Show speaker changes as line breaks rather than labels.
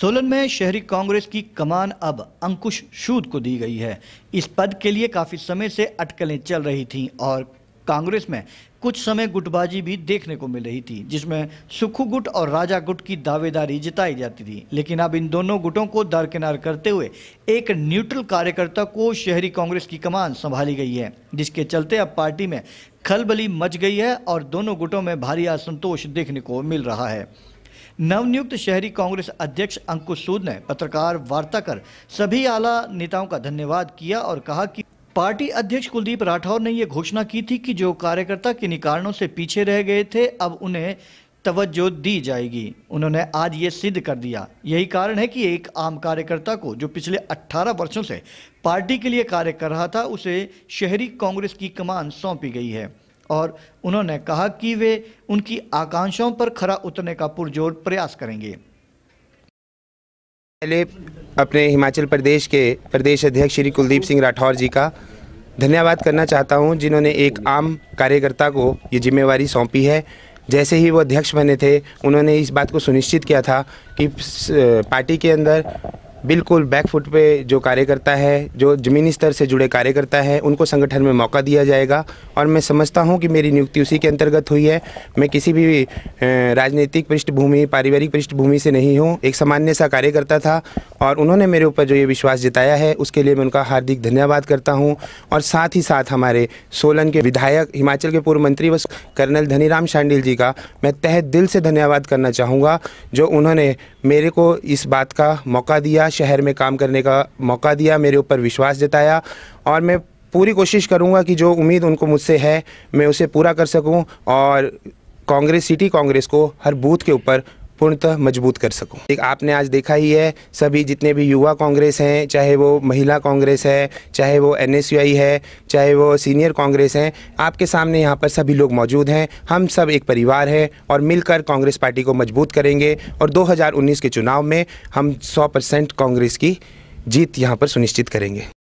सोलन में शहरी कांग्रेस की कमान अब अंकुश शूद को दी गई है इस पद के लिए काफी समय से अटकलें चल रही थीं और कांग्रेस में कुछ समय गुटबाजी भी देखने को मिल रही थी जिसमें सुखू गुट और राजा गुट की दावेदारी जिताई जाती थी लेकिन अब इन दोनों गुटों को दरकिनार करते हुए एक न्यूट्रल कार्यकर्ता को शहरी कांग्रेस की कमान संभाली गई है जिसके चलते अब पार्टी में खलबली मच गई है और दोनों गुटों में भारी असंतोष देखने को मिल रहा है नवनियुक्त शहरी कांग्रेस अध्यक्ष अंकुश सूद ने पत्रकार वार्ता कर सभी आला नेताओं का धन्यवाद किया और कहा कि पार्टी अध्यक्ष कुलदीप राठौर ने यह घोषणा की थी कि जो कार्यकर्ता किन्हीं कारणों से पीछे रह गए थे अब उन्हें तवज्जो दी जाएगी उन्होंने आज ये सिद्ध कर दिया यही कारण है कि एक आम कार्यकर्ता को जो पिछले 18 वर्षों से पार्टी के लिए कार्य कर रहा था उसे शहरी कांग्रेस की कमान सौंपी गई है और उन्होंने कहा कि वे उनकी आकांक्षाओं पर खरा उतरने का पुरजोर प्रयास करेंगे
पहले अपने हिमाचल प्रदेश के प्रदेश अध्यक्ष श्री कुलदीप सिंह राठौर जी का धन्यवाद करना चाहता हूं जिन्होंने एक आम कार्यकर्ता को ये जिम्मेवारी सौंपी है जैसे ही वो अध्यक्ष बने थे उन्होंने इस बात को सुनिश्चित किया था कि पार्टी के अंदर बिल्कुल बैकफुट पे जो कार्यकर्ता है जो ज़मीनी स्तर से जुड़े कार्यकर्ता है उनको संगठन में मौका दिया जाएगा और मैं समझता हूँ कि मेरी नियुक्ति उसी के अंतर्गत हुई है मैं किसी भी राजनीतिक पृष्ठभूमि पारिवारिक पृष्ठभूमि से नहीं हूँ एक सामान्य सा कार्यकर्ता था और उन्होंने मेरे ऊपर जो ये विश्वास जताया है उसके लिए मैं उनका हार्दिक धन्यवाद करता हूँ और साथ ही साथ हमारे सोलन के विधायक हिमाचल के पूर्व मंत्री व कर्नल धनीराम शांडिल जी का मैं तह दिल से धन्यवाद करना चाहूँगा जो उन्होंने मेरे को इस बात का मौका दिया शहर में काम करने का मौका दिया मेरे ऊपर विश्वास जताया और मैं पूरी कोशिश करूँगा कि जो उम्मीद उनको मुझसे है मैं उसे पूरा कर सकूँ और कांग्रेस सिटी कांग्रेस को हर बूथ के ऊपर पूर्णतः मजबूत कर सकूँ एक आपने आज देखा ही है सभी जितने भी युवा कांग्रेस हैं चाहे वो महिला कांग्रेस है चाहे वो एन है चाहे वो सीनियर कांग्रेस हैं आपके सामने यहाँ पर सभी लोग मौजूद हैं हम सब एक परिवार हैं और मिलकर कांग्रेस पार्टी को मजबूत करेंगे और 2019 के चुनाव में हम 100 परसेंट कांग्रेस की जीत यहाँ पर सुनिश्चित करेंगे